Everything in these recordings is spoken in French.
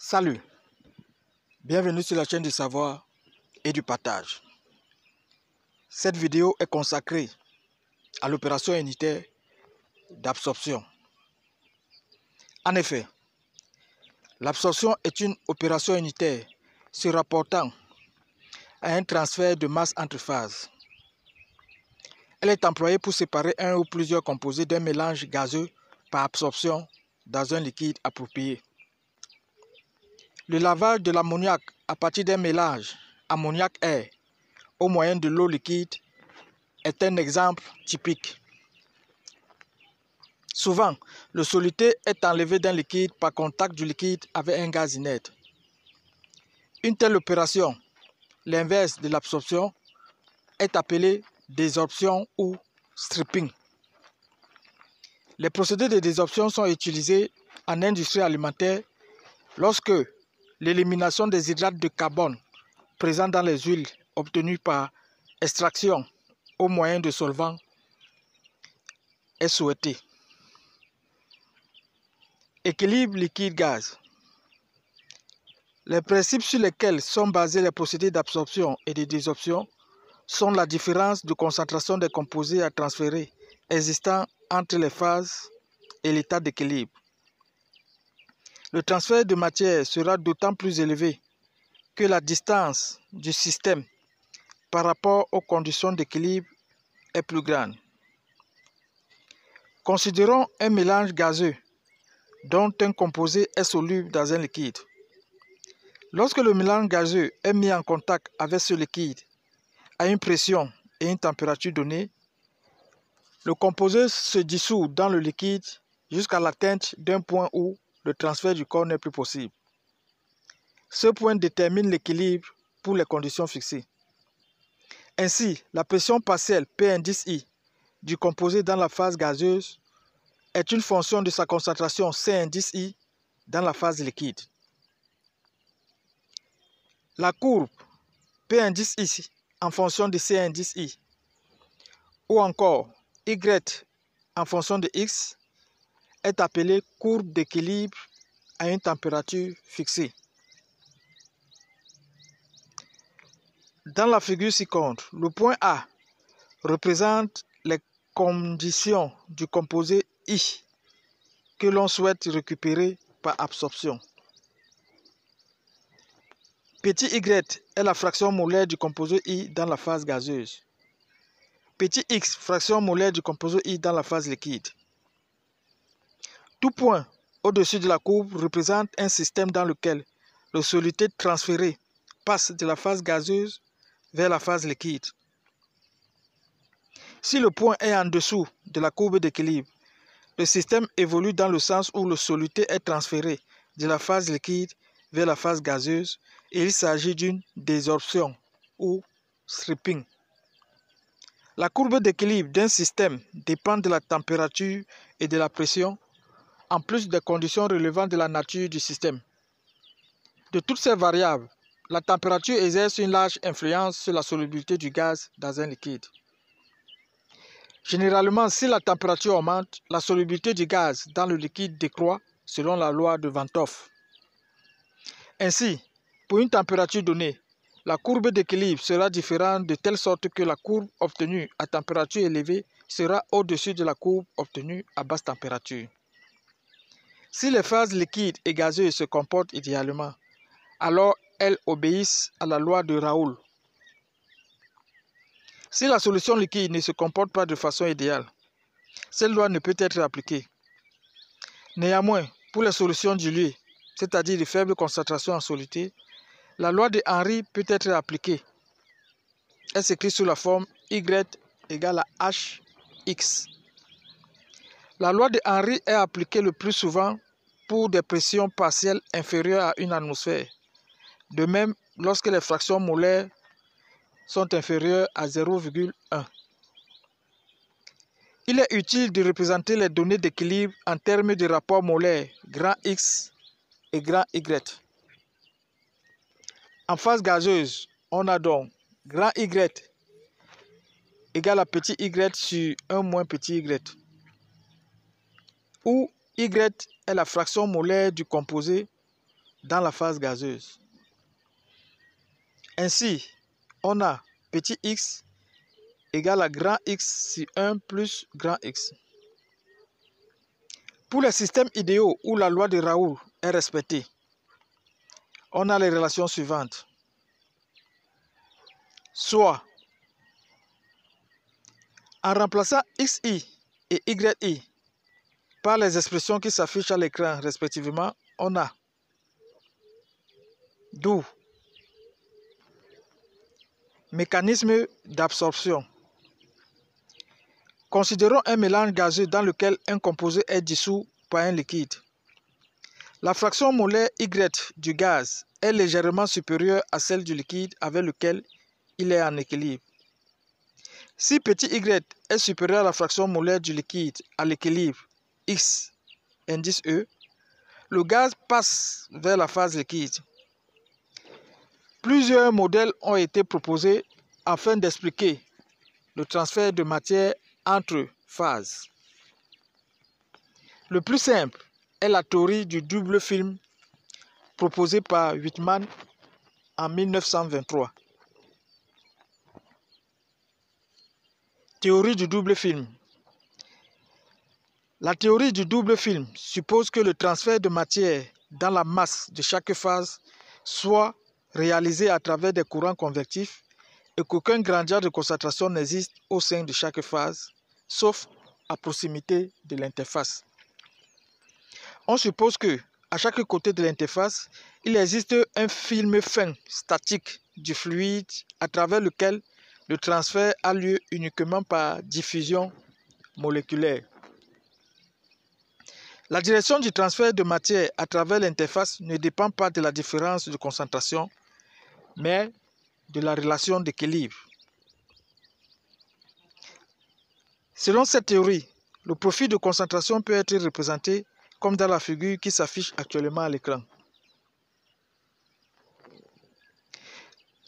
Salut, bienvenue sur la chaîne du savoir et du partage. Cette vidéo est consacrée à l'opération unitaire d'absorption. En effet, l'absorption est une opération unitaire se rapportant à un transfert de masse entre phases. Elle est employée pour séparer un ou plusieurs composés d'un mélange gazeux par absorption dans un liquide approprié. Le lavage de l'ammoniac à partir d'un mélange ammoniac-air au moyen de l'eau liquide est un exemple typique. Souvent, le soluté est enlevé d'un liquide par contact du liquide avec un gaz inerte. Une telle opération, l'inverse de l'absorption, est appelée désorption ou stripping. Les procédés de désorption sont utilisés en industrie alimentaire lorsque l'élimination des hydrates de carbone présents dans les huiles obtenues par extraction au moyen de solvants est souhaitée. Équilibre liquide-gaz. Les principes sur lesquels sont basés les procédés d'absorption et de désorption sont la différence de concentration des composés à transférer existant entre les phases et l'état d'équilibre. Le transfert de matière sera d'autant plus élevé que la distance du système par rapport aux conditions d'équilibre est plus grande. Considérons un mélange gazeux dont un composé est soluble dans un liquide. Lorsque le mélange gazeux est mis en contact avec ce liquide à une pression et une température donnée, le composé se dissout dans le liquide jusqu'à l'atteinte d'un point où le transfert du corps n'est plus possible. Ce point détermine l'équilibre pour les conditions fixées. Ainsi, la pression partielle P indice I du composé dans la phase gazeuse est une fonction de sa concentration C indice I dans la phase liquide. La courbe P indice I en fonction de C indice I ou encore Y en fonction de X est appelée courbe d'équilibre à une température fixée. Dans la figure ci-contre, le point A représente les conditions du composé I que l'on souhaite récupérer par absorption. Petit y est la fraction molaire du composé I dans la phase gazeuse. Petit x, fraction molaire du composé I dans la phase liquide. Tout point au-dessus de la courbe représente un système dans lequel le soluté transféré passe de la phase gazeuse vers la phase liquide. Si le point est en dessous de la courbe d'équilibre, le système évolue dans le sens où le soluté est transféré de la phase liquide vers la phase gazeuse et il s'agit d'une désorption ou stripping. La courbe d'équilibre d'un système dépend de la température et de la pression en plus des conditions relevant de la nature du système. De toutes ces variables, la température exerce une large influence sur la solubilité du gaz dans un liquide. Généralement, si la température augmente, la solubilité du gaz dans le liquide décroît selon la loi de Van't Hoff. Ainsi, pour une température donnée, la courbe d'équilibre sera différente de telle sorte que la courbe obtenue à température élevée sera au-dessus de la courbe obtenue à basse température. Si les phases liquides et gazeuses se comportent idéalement, alors elles obéissent à la loi de Raoul. Si la solution liquide ne se comporte pas de façon idéale, cette loi ne peut être appliquée. Néanmoins, pour les solutions diluées, c'est-à-dire de faible concentration en soluté, la loi de Henry peut être appliquée. Elle s'écrit sous la forme Y égale à HX. La loi de Henry est appliquée le plus souvent pour des pressions partielles inférieures à une atmosphère. De même, lorsque les fractions molaires sont inférieures à 0,1. Il est utile de représenter les données d'équilibre en termes de rapports molaires grand X et grand Y. En phase gazeuse, on a donc grand Y égale à petit y sur 1 moins petit y, ou y est la fraction molaire du composé dans la phase gazeuse. Ainsi, on a petit x égale à grand x sur 1 plus grand x. Pour les systèmes idéaux où la loi de Raoult est respectée, on a les relations suivantes. Soit, en remplaçant xi et yi par les expressions qui s'affichent à l'écran respectivement, on a d'où mécanisme d'absorption. Considérons un mélange gazeux dans lequel un composé est dissous par un liquide. La fraction molaire Y du gaz est légèrement supérieure à celle du liquide avec lequel il est en équilibre. Si petit y est supérieur à la fraction molaire du liquide à l'équilibre, X, indice E, le gaz passe vers la phase liquide. Plusieurs modèles ont été proposés afin d'expliquer le transfert de matière entre phases. Le plus simple est la théorie du double film proposée par Whitman en 1923. Théorie du double film. La théorie du double film suppose que le transfert de matière dans la masse de chaque phase soit réalisé à travers des courants convectifs et qu'aucun grandeur de concentration n'existe au sein de chaque phase, sauf à proximité de l'interface. On suppose que, à chaque côté de l'interface, il existe un film fin statique du fluide à travers lequel le transfert a lieu uniquement par diffusion moléculaire. La direction du transfert de matière à travers l'interface ne dépend pas de la différence de concentration, mais de la relation d'équilibre. Selon cette théorie, le profit de concentration peut être représenté comme dans la figure qui s'affiche actuellement à l'écran.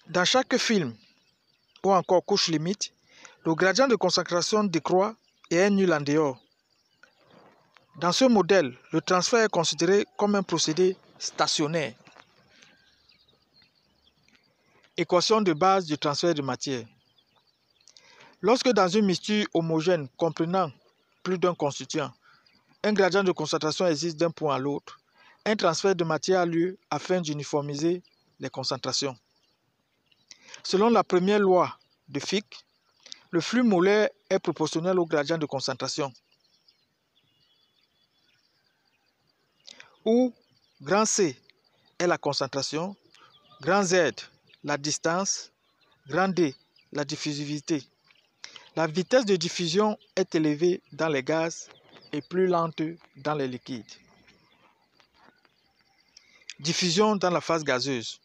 Dans chaque film, ou encore couche limite, le gradient de concentration décroît et est nul en dehors. Dans ce modèle, le transfert est considéré comme un procédé stationnaire. Équation de base du transfert de matière. Lorsque dans une mixture homogène comprenant plus d'un constituant, un gradient de concentration existe d'un point à l'autre, un transfert de matière a lieu afin d'uniformiser les concentrations. Selon la première loi de Fick, le flux molaire est proportionnel au gradient de concentration. où grand C est la concentration, grand Z la distance, grand D la diffusivité. La vitesse de diffusion est élevée dans les gaz et plus lente dans les liquides. Diffusion dans la phase gazeuse.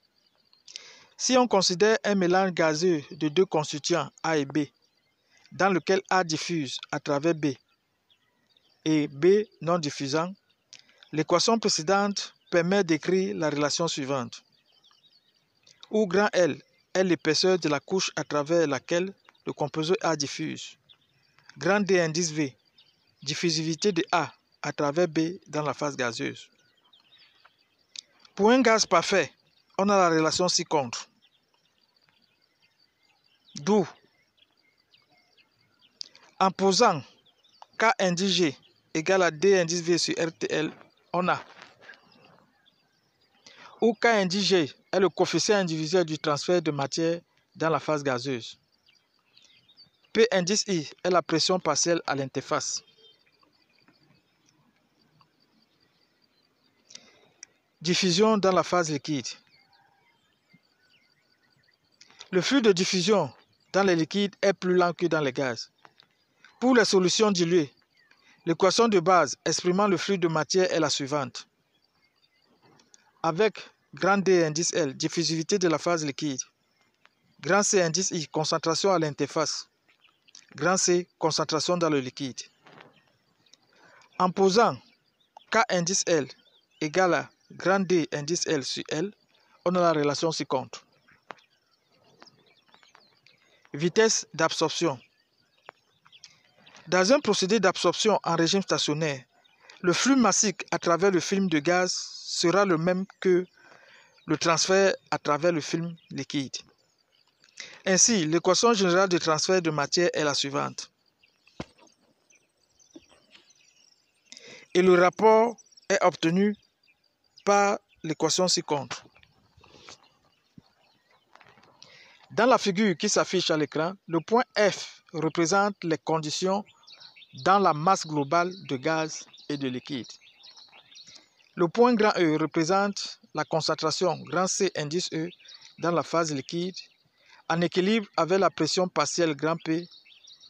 Si on considère un mélange gazeux de deux constituants A et B, dans lequel A diffuse à travers B et B non diffusant, L'équation précédente permet d'écrire la relation suivante. Où grand L est l'épaisseur de la couche à travers laquelle le composé A diffuse. Grand D indice V, diffusivité de A à travers B dans la phase gazeuse. Pour un gaz parfait, on a la relation ci-contre. D'où, en posant K indice G égale à D indice V sur RTL on a. Ou k est le coefficient individuel du transfert de matière dans la phase gazeuse. P indice I est la pression partielle à l'interface. Diffusion dans la phase liquide. Le flux de diffusion dans les liquides est plus lent que dans les gaz. Pour les solutions diluées, L'équation de base exprimant le flux de matière est la suivante. Avec grand D indice L, diffusivité de la phase liquide. Grand C indice I, concentration à l'interface. Grand C, concentration dans le liquide. En posant K indice L égale à grand D indice L sur L, on a la relation suivante Vitesse d'absorption. Dans un procédé d'absorption en régime stationnaire, le flux massique à travers le film de gaz sera le même que le transfert à travers le film liquide. Ainsi, l'équation générale de transfert de matière est la suivante. Et le rapport est obtenu par l'équation ci-contre. Dans la figure qui s'affiche à l'écran, le point F représente les conditions dans la masse globale de gaz et de liquide. Le point grand E représente la concentration grand C indice E dans la phase liquide en équilibre avec la pression partielle grand P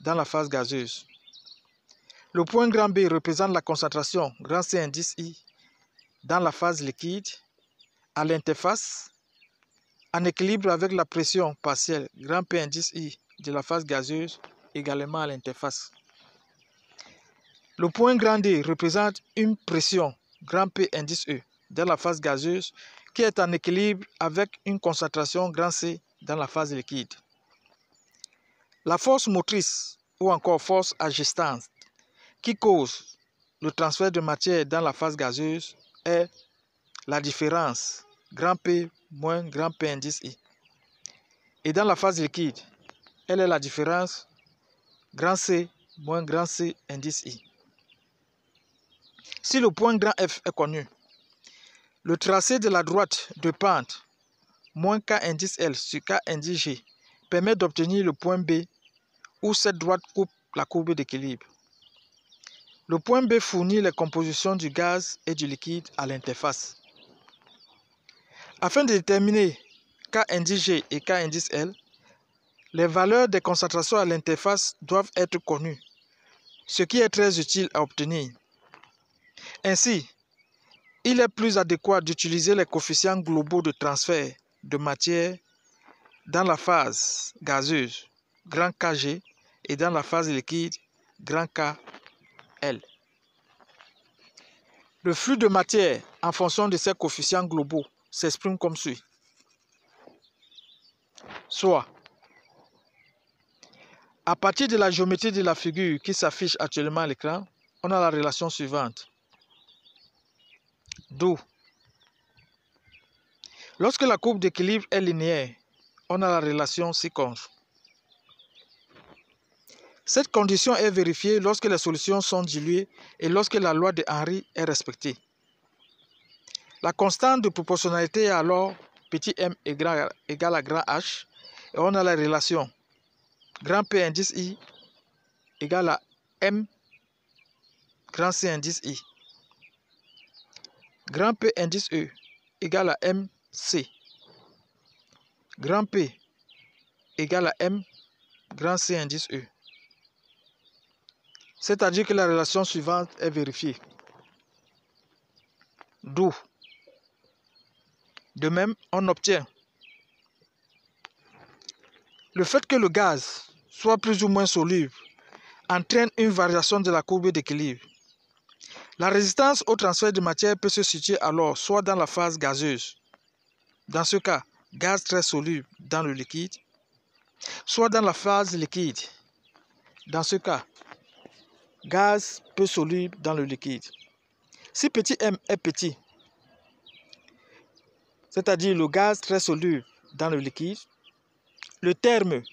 dans la phase gazeuse. Le point grand B représente la concentration grand C indice I dans la phase liquide à l'interface en équilibre avec la pression partielle grand P indice I de la phase gazeuse également à l'interface. Le point grand D représente une pression, grand P indice E, dans la phase gazeuse qui est en équilibre avec une concentration grand C dans la phase liquide. La force motrice ou encore force agissante qui cause le transfert de matière dans la phase gazeuse est la différence grand P moins grand P indice I. Et dans la phase liquide, elle est la différence grand C moins grand C indice I. Si le point grand F est connu, le tracé de la droite de pente moins K indice L sur K indice G permet d'obtenir le point B où cette droite coupe la courbe d'équilibre. Le point B fournit les compositions du gaz et du liquide à l'interface. Afin de déterminer K indice G et K indice L, les valeurs des concentrations à l'interface doivent être connues, ce qui est très utile à obtenir ainsi, il est plus adéquat d'utiliser les coefficients globaux de transfert de matière dans la phase gazeuse, grand Kg, et dans la phase liquide, grand KL. Le flux de matière en fonction de ces coefficients globaux s'exprime comme suit. Soit, à partir de la géométrie de la figure qui s'affiche actuellement à l'écran, on a la relation suivante. Lorsque la courbe d'équilibre est linéaire, on a la relation c contre Cette condition est vérifiée lorsque les solutions sont diluées et lorsque la loi de Henry est respectée. La constante de proportionnalité est alors petit m égale à grand H et on a la relation grand P indice I égale à m grand C indice I. Grand P indice E égale à C. Grand P égale à M, grand C indice E. C'est-à-dire que la relation suivante est vérifiée. D'où, de même, on obtient le fait que le gaz soit plus ou moins soluble entraîne une variation de la courbe d'équilibre la résistance au transfert de matière peut se situer alors soit dans la phase gazeuse, dans ce cas, gaz très soluble dans le liquide, soit dans la phase liquide, dans ce cas, gaz peu soluble dans le liquide. Si petit m est petit, c'est-à-dire le gaz très soluble dans le liquide, le terme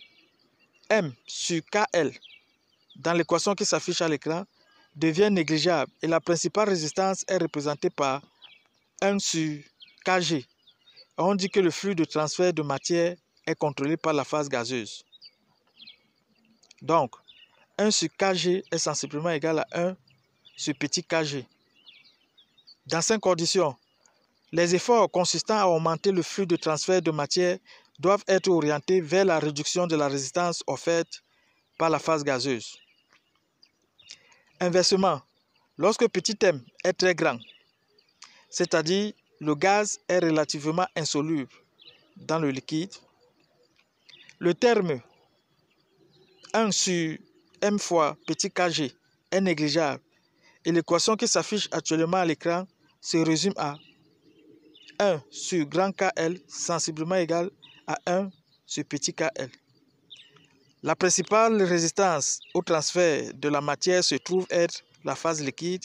m sur kl dans l'équation qui s'affiche à l'écran devient négligeable et la principale résistance est représentée par 1 sur Kg. On dit que le flux de transfert de matière est contrôlé par la phase gazeuse. Donc, 1 sur Kg est sensiblement égal à 1 sur petit Kg. Dans ces conditions, les efforts consistant à augmenter le flux de transfert de matière doivent être orientés vers la réduction de la résistance offerte par la phase gazeuse. Inversement, lorsque petit M est très grand, c'est-à-dire le gaz est relativement insoluble dans le liquide, le terme 1 sur m fois petit kg est négligeable et l'équation qui s'affiche actuellement à l'écran se résume à 1 sur grand KL sensiblement égal à 1 sur petit KL. La principale résistance au transfert de la matière se trouve être la phase liquide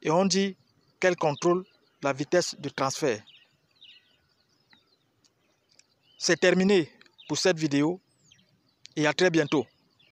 et on dit qu'elle contrôle la vitesse de transfert. C'est terminé pour cette vidéo et à très bientôt.